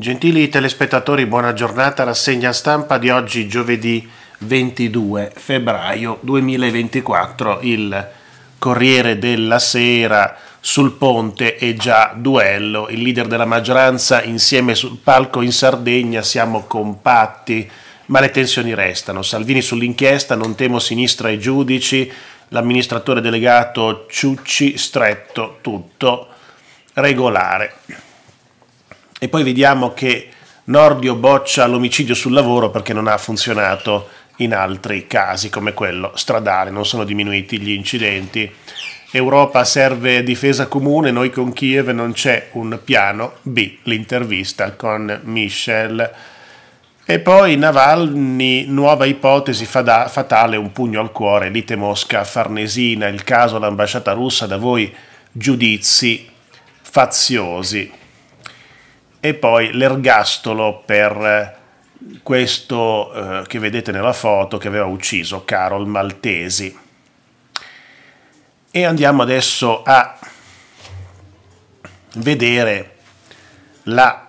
Gentili telespettatori, buona giornata. Rassegna stampa di oggi, giovedì 22 febbraio 2024. Il Corriere della Sera sul ponte è già duello. Il leader della maggioranza insieme sul palco in Sardegna siamo compatti, ma le tensioni restano. Salvini sull'inchiesta, non temo sinistra e giudici. L'amministratore delegato Ciucci stretto, tutto regolare. E poi vediamo che Nordio boccia l'omicidio sul lavoro perché non ha funzionato in altri casi come quello stradale, non sono diminuiti gli incidenti. Europa serve difesa comune, noi con Kiev non c'è un piano B, l'intervista con Michel. E poi Navalny, nuova ipotesi fatale, un pugno al cuore, lite Mosca, Farnesina, il caso all'ambasciata russa, da voi giudizi faziosi e poi l'ergastolo per eh, questo eh, che vedete nella foto che aveva ucciso Carol Maltesi. E andiamo adesso a vedere la,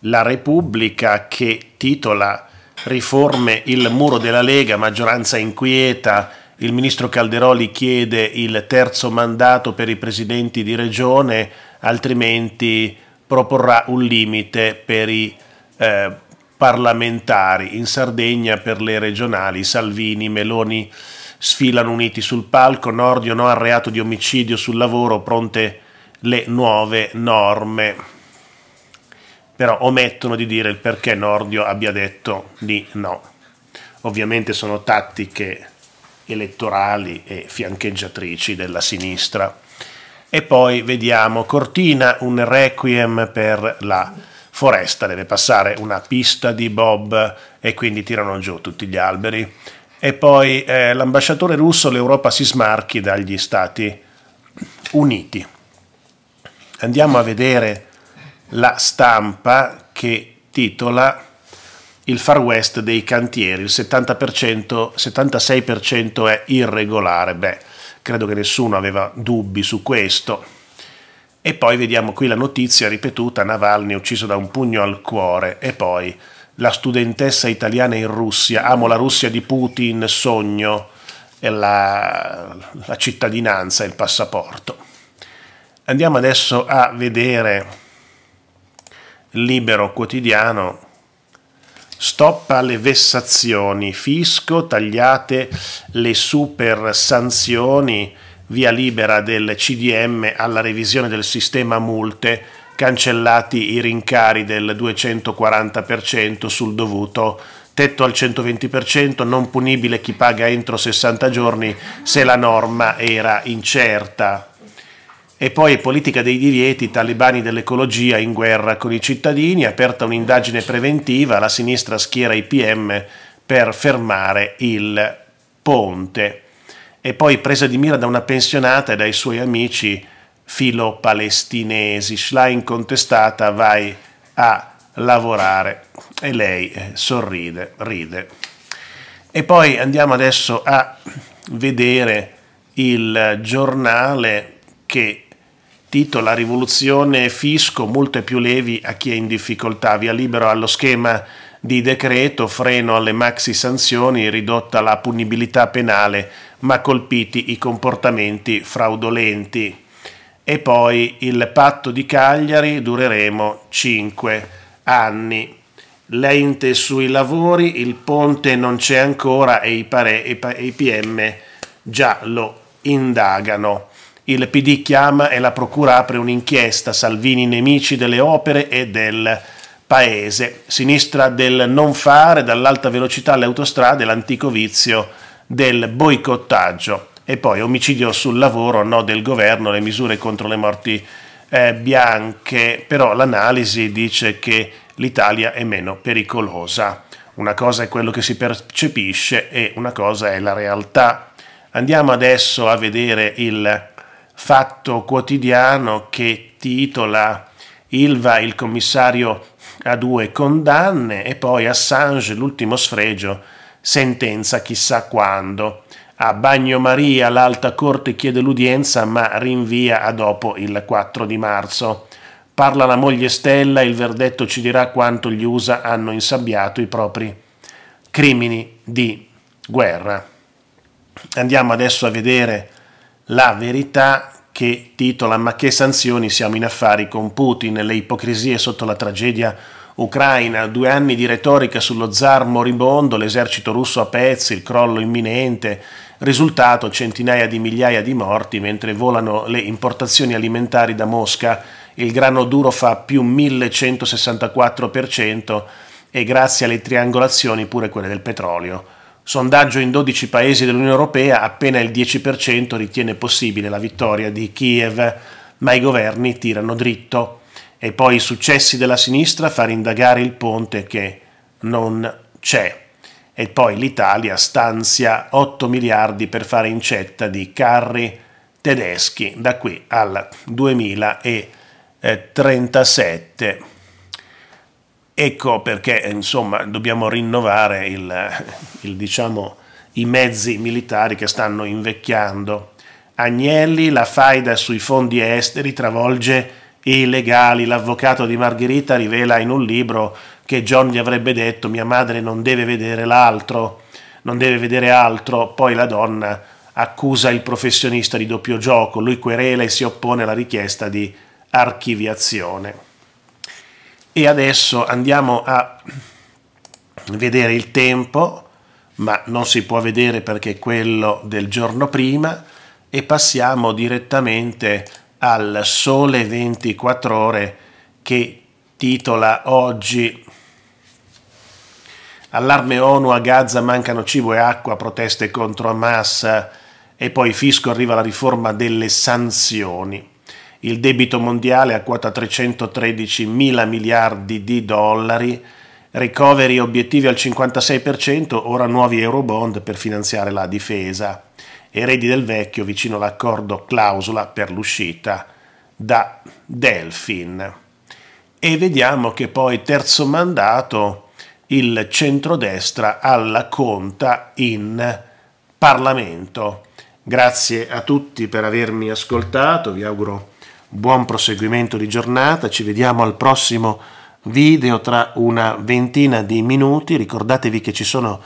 la Repubblica che titola Riforme il muro della Lega, maggioranza inquieta, il ministro Calderoli chiede il terzo mandato per i presidenti di regione, altrimenti proporrà un limite per i eh, parlamentari. In Sardegna per le regionali Salvini, Meloni sfilano uniti sul palco, Nordio no al reato di omicidio sul lavoro, pronte le nuove norme. Però omettono di dire il perché Nordio abbia detto di no. Ovviamente sono tattiche elettorali e fiancheggiatrici della sinistra e poi vediamo Cortina, un requiem per la foresta, deve passare una pista di Bob e quindi tirano giù tutti gli alberi. E poi eh, l'ambasciatore russo, l'Europa si smarchi dagli Stati Uniti. Andiamo a vedere la stampa che titola il far west dei cantieri, il 70%, 76% è irregolare. Beh, credo che nessuno aveva dubbi su questo. E poi vediamo qui la notizia ripetuta, Navalny ucciso da un pugno al cuore e poi la studentessa italiana in Russia, amo la Russia di Putin, sogno, la, la cittadinanza e il passaporto. Andiamo adesso a vedere Libero Quotidiano Stop alle vessazioni, fisco, tagliate le super sanzioni, via libera del CDM alla revisione del sistema multe, cancellati i rincari del 240% sul dovuto, tetto al 120%, non punibile chi paga entro 60 giorni se la norma era incerta. E poi politica dei divieti, talebani dell'ecologia in guerra con i cittadini, aperta un'indagine preventiva, la sinistra schiera i PM per fermare il ponte. E poi presa di mira da una pensionata e dai suoi amici filo-palestinesi. Schlein contestata, vai a lavorare. E lei eh, sorride, ride. E poi andiamo adesso a vedere il giornale che partito la rivoluzione fisco, multe più levi a chi è in difficoltà, via libero allo schema di decreto, freno alle maxi sanzioni, ridotta la punibilità penale, ma colpiti i comportamenti fraudolenti. E poi il patto di Cagliari dureremo 5 anni. L'ente sui lavori, il ponte non c'è ancora e i, pare, e i PM già lo indagano il PD chiama e la Procura apre un'inchiesta, Salvini nemici delle opere e del paese, sinistra del non fare, dall'alta velocità alle autostrade, l'antico vizio del boicottaggio e poi omicidio sul lavoro, no del governo, le misure contro le morti eh, bianche, però l'analisi dice che l'Italia è meno pericolosa. Una cosa è quello che si percepisce e una cosa è la realtà. Andiamo adesso a vedere il fatto quotidiano che titola Ilva il commissario a due condanne e poi Assange l'ultimo sfregio, sentenza chissà quando. A Bagnomaria l'alta corte chiede l'udienza ma rinvia a dopo il 4 di marzo. Parla la moglie Stella, il verdetto ci dirà quanto gli USA hanno insabbiato i propri crimini di guerra. Andiamo adesso a vedere la verità che titola Ma che sanzioni siamo in affari con Putin, le ipocrisie sotto la tragedia ucraina, due anni di retorica sullo zar moribondo, l'esercito russo a pezzi, il crollo imminente, risultato centinaia di migliaia di morti mentre volano le importazioni alimentari da Mosca, il grano duro fa più 1164% e grazie alle triangolazioni pure quelle del petrolio. Sondaggio in 12 paesi dell'Unione Europea, appena il 10% ritiene possibile la vittoria di Kiev, ma i governi tirano dritto. E poi i successi della sinistra far indagare il ponte che non c'è. E poi l'Italia stanzia 8 miliardi per fare incetta di carri tedeschi da qui al 2037. Ecco perché insomma, dobbiamo rinnovare il, il, diciamo, i mezzi militari che stanno invecchiando. Agnelli, la faida sui fondi esteri travolge i legali. L'avvocato di Margherita rivela in un libro che John gli avrebbe detto mia madre non deve vedere l'altro, non deve vedere altro. Poi la donna accusa il professionista di doppio gioco, lui querela e si oppone alla richiesta di archiviazione e adesso andiamo a vedere il tempo ma non si può vedere perché è quello del giorno prima e passiamo direttamente al sole 24 ore che titola oggi allarme ONU a Gaza mancano cibo e acqua proteste contro Hamas e poi fisco arriva la riforma delle sanzioni il debito mondiale a quota 313 mila miliardi di dollari, ricoveri obiettivi al 56%, ora nuovi euro bond per finanziare la difesa, eredi del vecchio vicino all'accordo clausola per l'uscita da Delfin. E vediamo che poi terzo mandato il centrodestra alla conta in Parlamento. Grazie a tutti per avermi ascoltato, vi auguro buon proseguimento di giornata, ci vediamo al prossimo video tra una ventina di minuti, ricordatevi che ci sono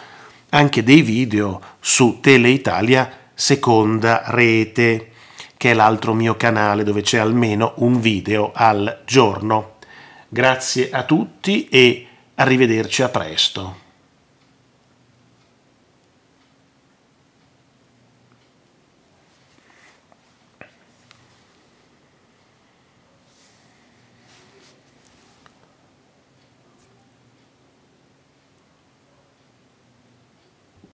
anche dei video su Teleitalia seconda rete, che è l'altro mio canale dove c'è almeno un video al giorno. Grazie a tutti e arrivederci a presto.